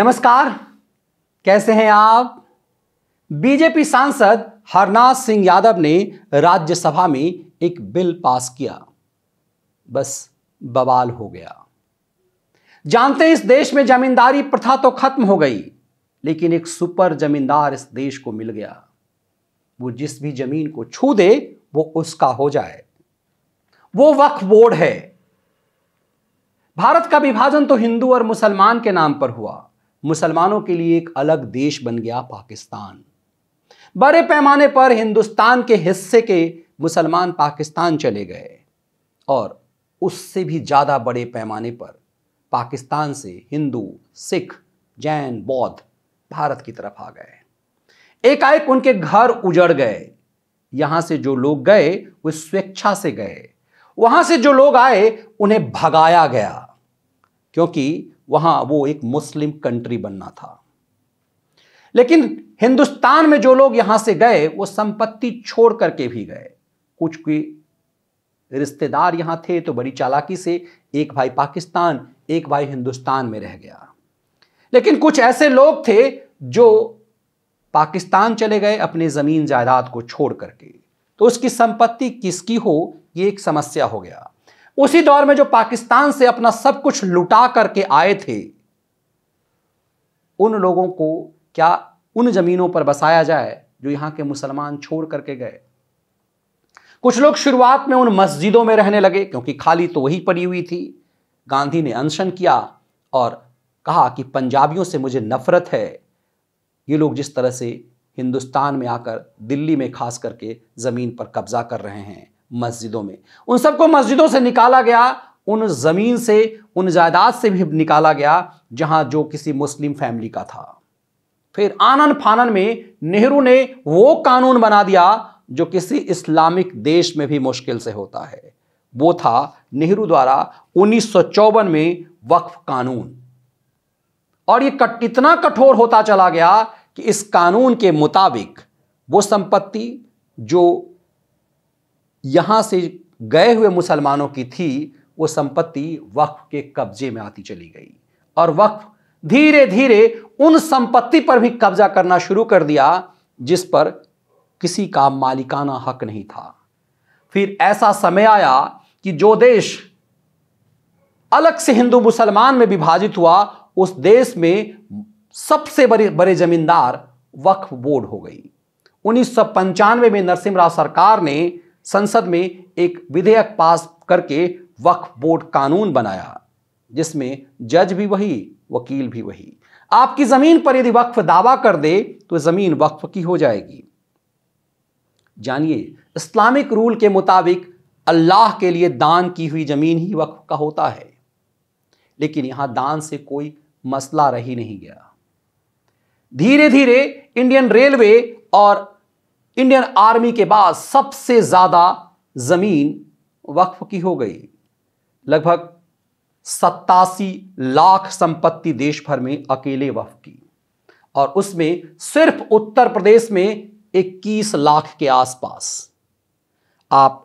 नमस्कार कैसे हैं आप बीजेपी सांसद हरनाथ सिंह यादव ने राज्यसभा में एक बिल पास किया बस बवाल हो गया जानते हैं इस देश में जमींदारी प्रथा तो खत्म हो गई लेकिन एक सुपर जमींदार इस देश को मिल गया वो जिस भी जमीन को छू दे वो उसका हो जाए वो वक्फ बोर्ड है भारत का विभाजन तो हिंदू और मुसलमान के नाम पर हुआ मुसलमानों के लिए एक अलग देश बन गया पाकिस्तान बड़े पैमाने पर हिंदुस्तान के हिस्से के मुसलमान पाकिस्तान चले गए और उससे भी ज़्यादा बड़े पैमाने पर पाकिस्तान से हिंदू सिख जैन बौद्ध भारत की तरफ आ गए एकाएक उनके घर उजड़ गए यहां से जो लोग गए वे स्वेच्छा से गए वहां से जो लोग आए उन्हें भगाया गया क्योंकि वहां वो एक मुस्लिम कंट्री बनना था लेकिन हिंदुस्तान में जो लोग यहां से गए वो संपत्ति छोड़ करके भी गए कुछ की रिश्तेदार यहां थे तो बड़ी चालाकी से एक भाई पाकिस्तान एक भाई हिंदुस्तान में रह गया लेकिन कुछ ऐसे लोग थे जो पाकिस्तान चले गए अपने ज़मीन जायदाद को छोड़ करके तो उसकी संपत्ति किसकी हो ये एक समस्या हो गया उसी दौर में जो पाकिस्तान से अपना सब कुछ लुटा करके आए थे उन लोगों को क्या उन जमीनों पर बसाया जाए जो यहां के मुसलमान छोड़ करके गए कुछ लोग शुरुआत में उन मस्जिदों में रहने लगे क्योंकि खाली तो वही पड़ी हुई थी गांधी ने अनशन किया और कहा कि पंजाबियों से मुझे नफरत है ये लोग जिस तरह से हिंदुस्तान में आकर दिल्ली में खास करके ज़मीन पर कब्ज़ा कर रहे हैं मस्जिदों में उन सबको मस्जिदों से निकाला गया उन ज़मीन से उन जायदाद से भी निकाला गया जहां जो किसी मुस्लिम फैमिली का था फिर आनन फानन में नेहरू ने वो कानून बना दिया जो किसी इस्लामिक देश में भी मुश्किल से होता है वो था नेहरू द्वारा उन्नीस में वक्फ कानून और ये कट, इतना कठोर होता चला गया कि इस कानून के मुताबिक वो संपत्ति जो यहाँ से गए हुए मुसलमानों की थी वो संपत्ति वक्फ के कब्जे में आती चली गई और वक्फ धीरे धीरे उन संपत्ति पर भी कब्जा करना शुरू कर दिया जिस पर किसी का मालिकाना हक नहीं था फिर ऐसा समय आया कि जो देश अलग से हिंदू मुसलमान में विभाजित हुआ उस देश में सबसे बड़े बड़े जमींदार वक्फ बोर्ड हो गई उन्नीस में नरसिम्हा सरकार ने संसद में एक विधेयक पास करके वक्फ बोर्ड कानून बनाया जिसमें जज भी वही वकील भी वही आपकी जमीन पर यदि वक्फ दावा कर दे तो जमीन वक्फ की हो जाएगी जानिए इस्लामिक रूल के मुताबिक अल्लाह के लिए दान की हुई जमीन ही वक्फ का होता है लेकिन यहां दान से कोई मसला रही नहीं गया धीरे धीरे इंडियन रेलवे और इंडियन आर्मी के बाद सबसे ज़्यादा ज़मीन वक्फ की हो गई लगभग सत्तासी लाख संपत्ति देश भर में अकेले वक्फ की और उसमें सिर्फ उत्तर प्रदेश में 21 लाख के आसपास आप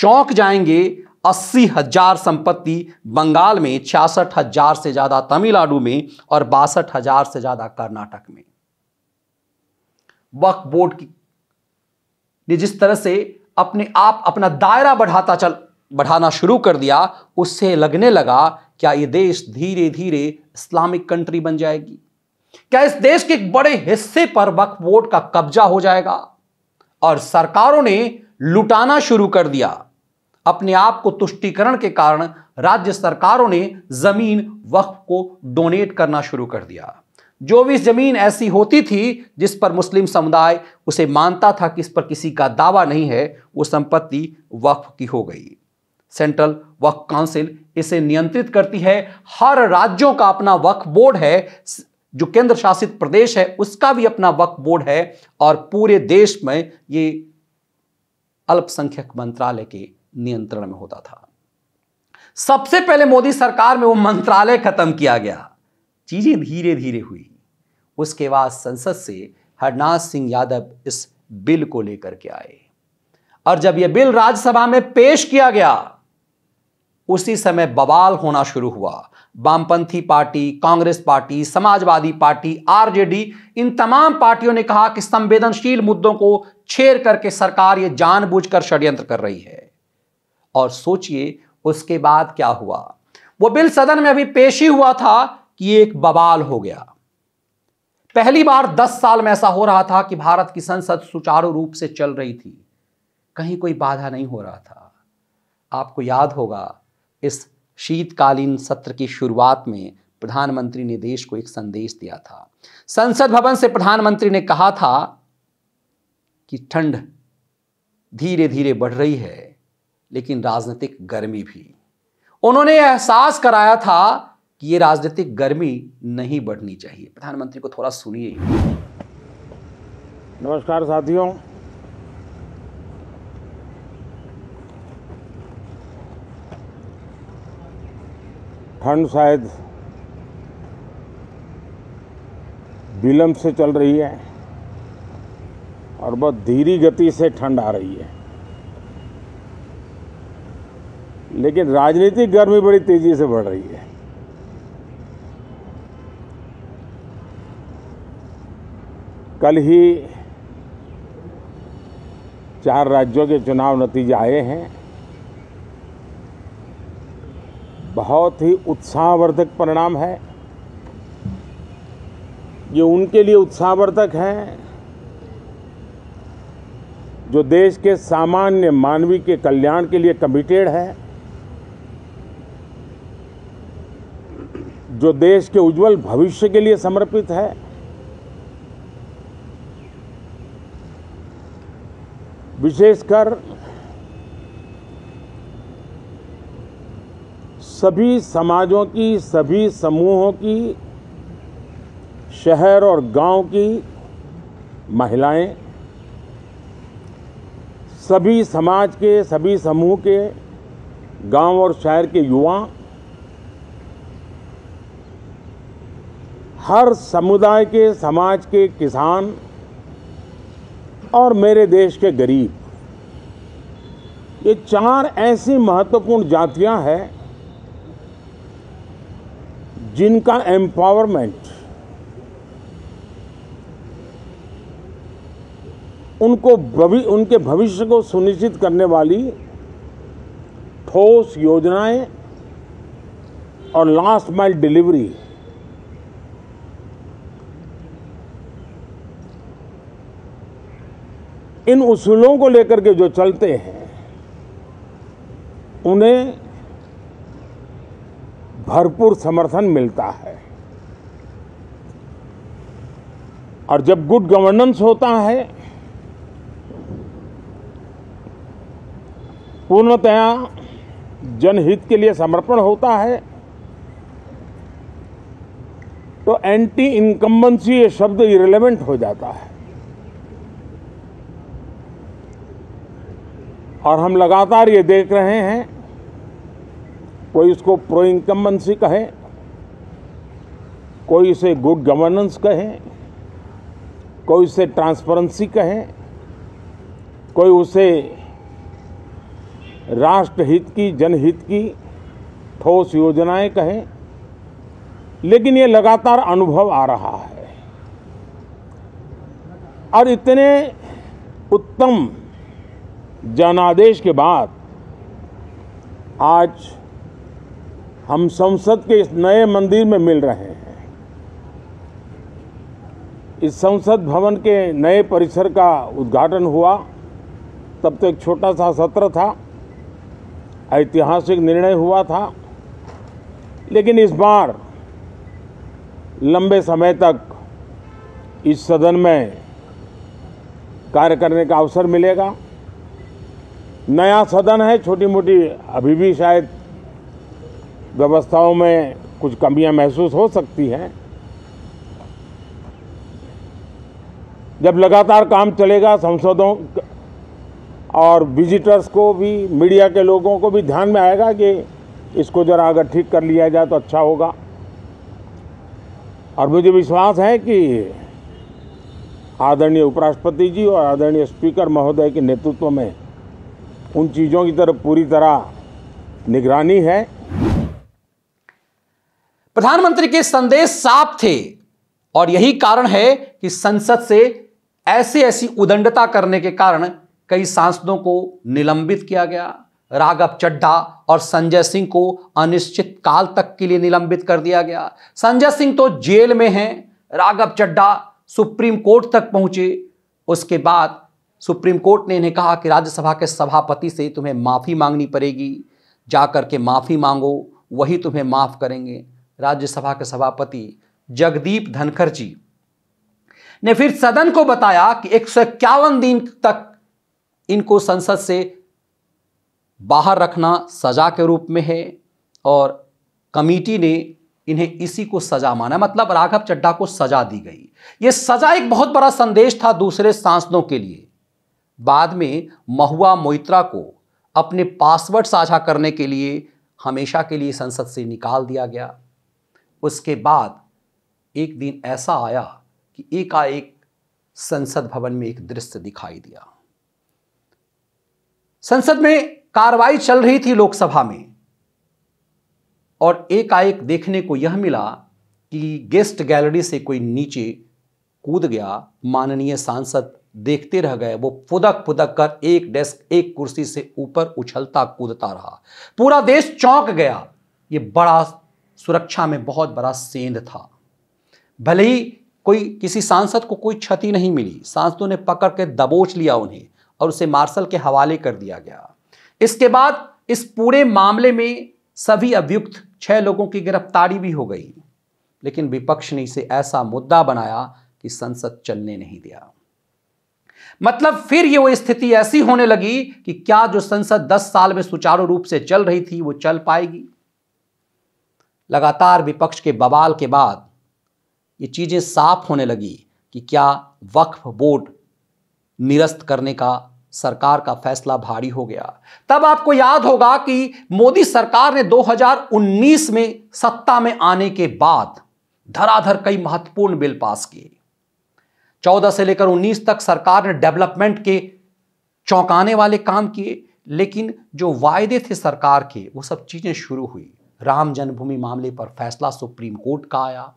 चौंक जाएंगे अस्सी हजार संपत्ति बंगाल में छियासठ हजार से ज्यादा तमिलनाडु में और बासठ हजार से ज्यादा कर्नाटक में वक्फ बोर्ड की ने जिस तरह से अपने आप अपना दायरा बढ़ाता चल बढ़ाना शुरू कर दिया उससे लगने लगा क्या ये देश धीरे धीरे इस्लामिक कंट्री बन जाएगी क्या इस देश के एक बड़े हिस्से पर वक्फ वोट का कब्जा हो जाएगा और सरकारों ने लुटाना शुरू कर दिया अपने आप को तुष्टिकरण के कारण राज्य सरकारों ने जमीन वक्फ को डोनेट करना शुरू कर दिया जो भी ज़मीन ऐसी होती थी जिस पर मुस्लिम समुदाय उसे मानता था कि इस पर किसी का दावा नहीं है वो संपत्ति वक्फ की हो गई सेंट्रल वक्फ काउंसिल इसे नियंत्रित करती है हर राज्यों का अपना वक्फ बोर्ड है जो केंद्र शासित प्रदेश है उसका भी अपना वक्फ बोर्ड है और पूरे देश में ये अल्पसंख्यक मंत्रालय के नियंत्रण में होता था सबसे पहले मोदी सरकार में वो मंत्रालय खत्म किया गया चीजें धीरे धीरे हुई उसके बाद संसद से हरनाथ सिंह यादव इस बिल को लेकर के आए और जब यह बिल राज्यसभा में पेश किया गया उसी समय बवाल होना शुरू हुआ वामपंथी party Congress party Samajwadi party RJD इन तमाम पार्टियों ने कहा कि संवेदनशील मुद्दों को छेड़ करके सरकार जानबूझ जानबूझकर षड्यंत्र कर रही है और सोचिए उसके बाद क्या हुआ वो बिल सदन में अभी पेश ही हुआ था कि एक बवाल हो गया पहली बार 10 साल में ऐसा हो रहा था कि भारत की संसद सुचारू रूप से चल रही थी कहीं कोई बाधा नहीं हो रहा था आपको याद होगा इस शीतकालीन सत्र की शुरुआत में प्रधानमंत्री ने देश को एक संदेश दिया था संसद भवन से प्रधानमंत्री ने कहा था कि ठंड धीरे धीरे बढ़ रही है लेकिन राजनीतिक गर्मी भी उन्होंने एहसास कराया था कि ये राजनीतिक गर्मी नहीं बढ़नी चाहिए प्रधानमंत्री को थोड़ा सुनिए नमस्कार साथियों ठंड शायद विलम्ब से चल रही है और बहुत धीरी गति से ठंड आ रही है लेकिन राजनीतिक गर्मी बड़ी तेजी से बढ़ रही है कल ही चार राज्यों के चुनाव नतीजे आए हैं बहुत ही उत्साहवर्धक परिणाम है ये उनके लिए उत्साहवर्धक हैं जो देश के सामान्य मानवी के कल्याण के लिए कमिटेड है जो देश के उज्जवल भविष्य के लिए समर्पित है विशेषकर सभी समाजों की सभी समूहों की शहर और गांव की महिलाएं सभी समाज के सभी समूह के गांव और शहर के युवा हर समुदाय के समाज के किसान और मेरे देश के गरीब ये चार ऐसी महत्वपूर्ण जातियां हैं जिनका एम्पावरमेंट उनको भवि उनके भविष्य को सुनिश्चित करने वाली ठोस योजनाएं और लास्ट माइल डिलीवरी इन उसूलों को लेकर के जो चलते हैं उन्हें भरपूर समर्थन मिलता है और जब गुड गवर्नेंस होता है पूर्णतया जनहित के लिए समर्पण होता है तो एंटी इनकम्बेंसी ये शब्द इरेलीवेंट हो जाता है और हम लगातार ये देख रहे हैं कोई इसको प्रो इनकम्बेंसी कहे कोई इसे गुड गवर्नेंस कहे कोई उसे ट्रांसपेरेंसी कहे कोई उसे राष्ट्रहित की जनहित की ठोस योजनाएं कहें लेकिन ये लगातार अनुभव आ रहा है और इतने उत्तम जनादेश के बाद आज हम संसद के इस नए मंदिर में मिल रहे हैं इस संसद भवन के नए परिसर का उद्घाटन हुआ तब तो एक छोटा सा सत्र था ऐतिहासिक निर्णय हुआ था लेकिन इस बार लंबे समय तक इस सदन में कार्य करने का अवसर मिलेगा नया सदन है छोटी मोटी अभी भी शायद व्यवस्थाओं में कुछ कमियां महसूस हो सकती हैं जब लगातार काम चलेगा संसदों और विजिटर्स को भी मीडिया के लोगों को भी ध्यान में आएगा कि इसको ज़रा अगर ठीक कर लिया जाए तो अच्छा होगा और मुझे विश्वास है कि आदरणीय उपराष्ट्रपति जी और आदरणीय स्पीकर महोदय के नेतृत्व में उन चीज़ों की तरफ पूरी तरह निगरानी है प्रधानमंत्री के संदेश साफ थे और यही कारण है कि संसद से ऐसे ऐसी उदंडता करने के कारण कई सांसदों को निलंबित किया गया राघव चड्ढा और संजय सिंह को अनिश्चित काल तक के लिए निलंबित कर दिया गया संजय सिंह तो जेल में हैं राघव चड्ढा सुप्रीम कोर्ट तक पहुंचे उसके बाद सुप्रीम कोर्ट ने इन्हें कहा कि राज्यसभा के सभापति से तुम्हें माफ़ी मांगनी पड़ेगी जा कर के माफ़ी मांगो वही तुम्हें माफ़ करेंगे राज्यसभा के सभापति जगदीप धनखर जी ने फिर सदन को बताया कि एक दिन तक इनको संसद से बाहर रखना सजा के रूप में है और कमेटी ने इन्हें इसी को सजा माना मतलब राघव चड्ढा को सजा दी गई ये सजा एक बहुत बड़ा संदेश था दूसरे सांसदों के लिए बाद में महुआ मोइत्रा को अपने पासवर्ड साझा करने के लिए हमेशा के लिए संसद से निकाल दिया गया उसके बाद एक दिन ऐसा आया कि एकाएक संसद भवन में एक दृश्य दिखाई दिया संसद में कार्रवाई चल रही थी लोकसभा में और एकाएक देखने को यह मिला कि गेस्ट गैलरी से कोई नीचे कूद गया माननीय सांसद देखते रह गए वो फुदक फुदक कर एक डेस्क एक कुर्सी से ऊपर उछलता कूदता रहा पूरा देश चौंक गया ये बड़ा सुरक्षा में बहुत बड़ा सेंध था भले ही कोई किसी सांसद को कोई क्षति नहीं मिली सांसदों ने पकड़ के दबोच लिया उन्हें और उसे मार्शल के हवाले कर दिया गया इसके बाद इस पूरे मामले में सभी अभियुक्त छह लोगों की गिरफ्तारी भी हो गई लेकिन विपक्ष ने इसे ऐसा मुद्दा बनाया कि संसद चलने नहीं दिया मतलब फिर ये वो स्थिति ऐसी होने लगी कि क्या जो संसद 10 साल में सुचारू रूप से चल रही थी वो चल पाएगी लगातार विपक्ष के बवाल के बाद ये चीज़ें साफ होने लगी कि क्या वक्फ बोर्ड निरस्त करने का सरकार का फैसला भारी हो गया तब आपको याद होगा कि मोदी सरकार ने 2019 में सत्ता में आने के बाद धराधर कई महत्वपूर्ण बिल पास किए चौदह से लेकर उन्नीस तक सरकार ने डेवलपमेंट के चौंकाने वाले काम किए लेकिन जो वायदे थे सरकार के वो सब चीज़ें शुरू हुई राम जन्मभूमि मामले पर फैसला सुप्रीम कोर्ट का आया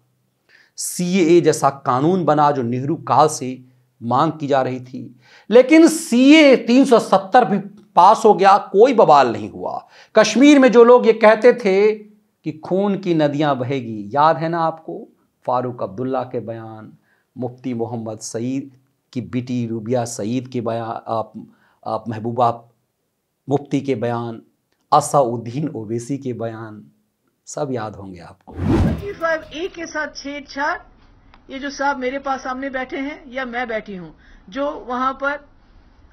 सी जैसा कानून बना जो नेहरू काल से मांग की जा रही थी लेकिन सी ए भी पास हो गया कोई बवाल नहीं हुआ कश्मीर में जो लोग ये कहते थे कि खून की नदियां बहेगी याद है ना आपको फारूक अब्दुल्ला के बयान मुफ्ती मोहम्मद सईद की बेटी रूबिया सईद के बयान आप, आप महबूबा मुफ्ती के बयान असाउद्दीन ओवैसी के बयान सब याद होंगे आपको तो ए के साथ छेड़छाड़ ये जो साहब मेरे पास सामने बैठे हैं या मैं बैठी हूँ जो वहाँ पर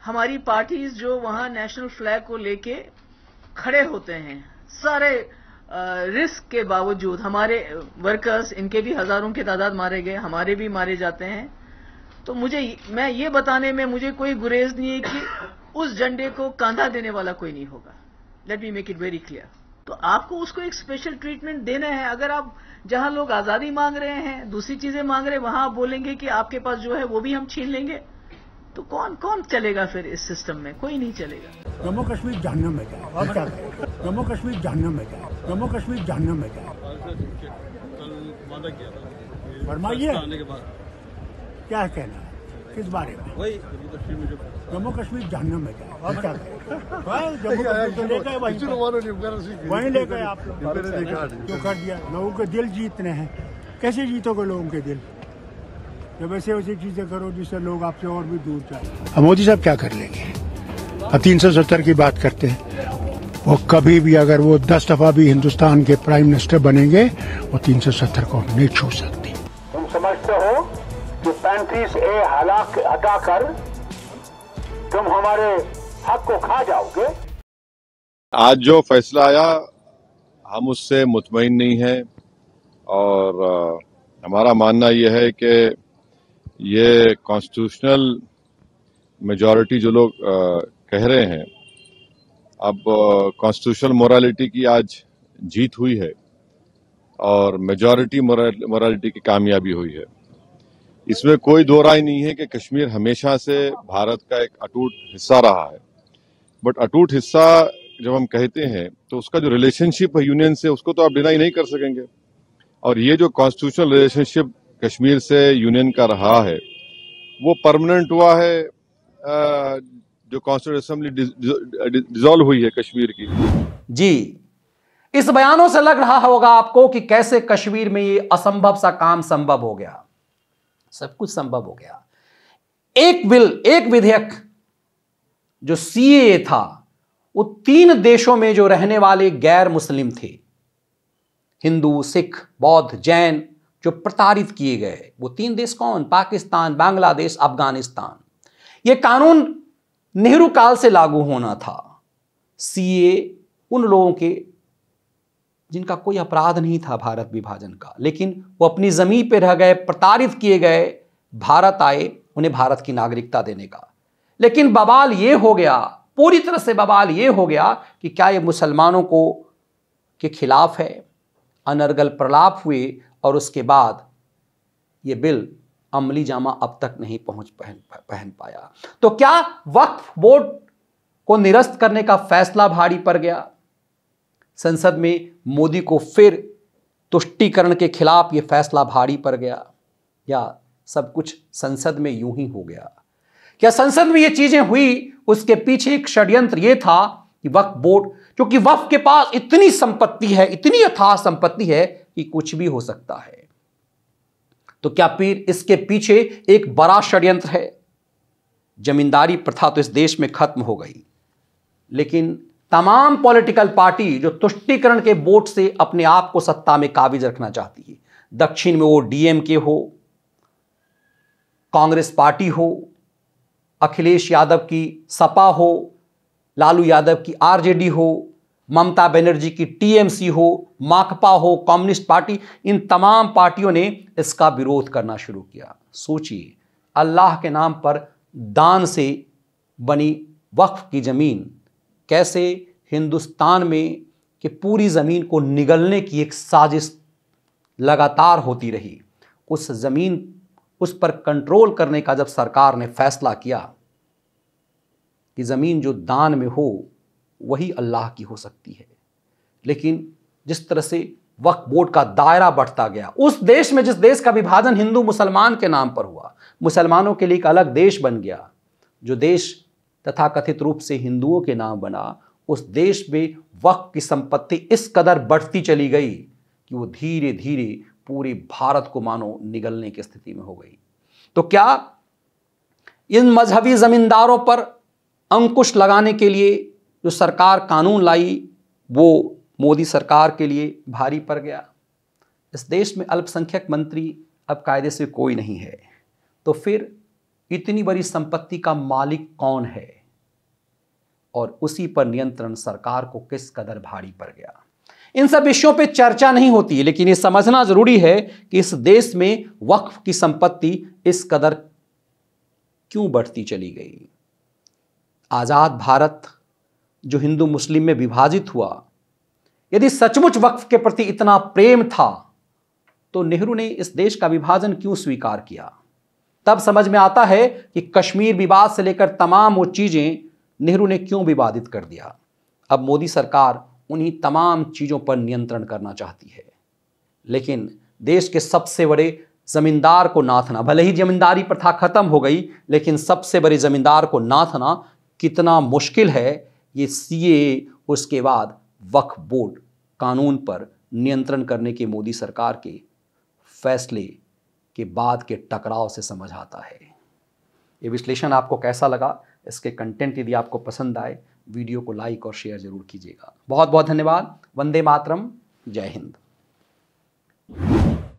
हमारी पार्टीज जो वहाँ नेशनल फ्लैग को लेके खड़े होते हैं सारे रिस्क के बावजूद हमारे वर्कर्स इनके भी हजारों की तादाद मारे गए हमारे भी मारे जाते हैं तो मुझे मैं ये बताने में मुझे कोई गुरेज नहीं है कि उस झंडे को कांधा देने वाला कोई नहीं होगा let me make it very clear तो आपको उसको एक स्पेशल ट्रीटमेंट देना है अगर आप जहां लोग आजादी मांग रहे हैं दूसरी चीजें मांग रहे हैं वहां आप बोलेंगे कि आपके पास जो है वो भी हम छीन लेंगे तो कौन कौन चलेगा फिर इस सिस्टम में कोई नहीं चलेगा जम्मू कश्मीर जानने में क्या जम्मू कश्मीर जानने में क्या जम्मू कश्मीर जानने में क्या फरमाइए क्या कहना है किस बारे में जम्मू कश्मीर जानने में क्या वहीं क्या जम्मू कश्मीर वही लेकर आप लोगों के दिल जीतने हैं कैसे जीतोगे लोगों के दिल तो वैसे वैसी चीजें करो जिससे लोग आपसे और भी दूर जाए मोदी साहब क्या कर लेंगे तीन सौ सत्तर की बात करते हैं वो कभी भी अगर वो दस दफा भी हिंदुस्तान के प्राइम मिनिस्टर बनेंगे वो तीन सौ सत्तर को नहीं छू सकते तुम समझते हो कि पैंतीस ए हालात हटाकर तुम हमारे हक को खा जाओगे आज जो फैसला आया हम उससे मुतमिन नहीं हैं और हमारा मानना यह है कि ये कॉन्स्टिट्यूशनल मेजॉरिटी जो लोग कह रहे हैं अब कॉन्स्टिट्यूशनल मोरालिटी की आज जीत हुई है और मेजॉरिटी मोरालिटी की कामयाबी हुई है इसमें कोई दो राय नहीं है कि कश्मीर हमेशा से भारत का एक अटूट हिस्सा रहा है बट अटूट हिस्सा जब हम कहते हैं तो उसका जो रिलेशनशिप है यूनियन से उसको तो आप डिनाई नहीं कर सकेंगे और ये जो कॉन्स्टिट्यूशनल रिलेशनशिप कश्मीर से यूनियन का रहा है वो परमानेंट हुआ है जो कॉन्स्टिट्यूट असेंबली डिजोल्व हुई है कश्मीर की जी इस बयानों से लग रहा होगा आपको कि कैसे कश्मीर में ये असंभव सा काम संभव हो गया सब कुछ संभव हो गया एक बिल एक विधेयक जो सीए था वो तीन देशों में जो रहने वाले गैर मुस्लिम थे हिंदू सिख बौद्ध जैन जो प्रताड़ित किए गए वो तीन देश कौन पाकिस्तान बांग्लादेश अफगानिस्तान ये कानून नेहरू काल से लागू होना था सीए उन लोगों के जिनका कोई अपराध नहीं था भारत विभाजन का लेकिन वो अपनी ज़मीन पर रह गए प्रताड़ित किए गए भारत आए उन्हें भारत की नागरिकता देने का लेकिन बवाल ये हो गया पूरी तरह से बवाल ये हो गया कि क्या ये मुसलमानों को के खिलाफ है अनर्गल प्रलाप हुए और उसके बाद ये बिल अमली जामा अब तक नहीं पहुंच पहन पहन पाया तो क्या वक्फ बोर्ड को निरस्त करने का फैसला भारी पड़ गया संसद में मोदी को फिर तुष्टीकरण के खिलाफ ये फैसला भारी पड़ गया या सब कुछ संसद में यूं ही हो गया क्या संसद में ये चीजें हुई उसके पीछे एक षड्यंत्र ये था कि वक्फ बोर्ड क्योंकि वफ के पास इतनी संपत्ति है इतनी यथार्थ संपत्ति है कि कुछ भी हो सकता है तो क्या पीर इसके पीछे एक बड़ा षड्यंत्र है जमींदारी प्रथा तो इस देश में खत्म हो गई लेकिन तमाम पॉलिटिकल पार्टी जो तुष्टिकरण के वोट से अपने आप को सत्ता में काबिज रखना चाहती है दक्षिण में वो डीएमके हो कांग्रेस पार्टी हो अखिलेश यादव की सपा हो लालू यादव की आरजेडी हो ममता बनर्जी की टीएमसी हो माकपा हो कम्युनिस्ट पार्टी इन तमाम पार्टियों ने इसका विरोध करना शुरू किया सोचिए अल्लाह के नाम पर दान से बनी वक्फ की ज़मीन कैसे हिंदुस्तान में कि पूरी ज़मीन को निगलने की एक साजिश लगातार होती रही उस ज़मीन उस पर कंट्रोल करने का जब सरकार ने फैसला किया कि ज़मीन जो दान में हो वही अल्लाह की हो सकती है लेकिन जिस तरह से वक्फ बोर्ड का दायरा बढ़ता गया उस देश में जिस देश का विभाजन हिंदू मुसलमान के नाम पर हुआ मुसलमानों के लिए एक अलग देश बन गया जो देश तथा कथित रूप से हिंदुओं के नाम बना उस देश में वक्त की संपत्ति इस कदर बढ़ती चली गई कि वो धीरे धीरे पूरे भारत को मानो निगलने की स्थिति में हो गई तो क्या इन मजहबी जमींदारों पर अंकुश लगाने के लिए जो सरकार कानून लाई वो मोदी सरकार के लिए भारी पड़ गया इस देश में अल्पसंख्यक मंत्री अब कायदे से कोई नहीं है तो फिर इतनी बड़ी संपत्ति का मालिक कौन है और उसी पर नियंत्रण सरकार को किस कदर भारी पड़ गया इन सब विषयों पे चर्चा नहीं होती है लेकिन ये समझना जरूरी है कि इस देश में वक्फ की संपत्ति इस कदर क्यों बढ़ती चली गई आज़ाद भारत जो हिंदू मुस्लिम में विभाजित हुआ यदि सचमुच वक्फ के प्रति इतना प्रेम था तो नेहरू ने इस देश का विभाजन क्यों स्वीकार किया तब समझ में आता है कि कश्मीर विवाद से लेकर तमाम वो चीज़ें नेहरू ने क्यों विवादित कर दिया अब मोदी सरकार उन्हीं तमाम चीज़ों पर नियंत्रण करना चाहती है लेकिन देश के सबसे बड़े जमींदार को नाथना भले ही जमींदारी प्रथा खत्म हो गई लेकिन सबसे बड़े जमींदार को नाथना कितना मुश्किल है ये ए उसके बाद वक्फ बोर्ड कानून पर नियंत्रण करने के मोदी सरकार के फैसले के बाद के टकराव से समझ आता है ये विश्लेषण आपको कैसा लगा इसके कंटेंट यदि आपको पसंद आए वीडियो को लाइक और शेयर जरूर कीजिएगा बहुत बहुत धन्यवाद वंदे मातरम जय हिंद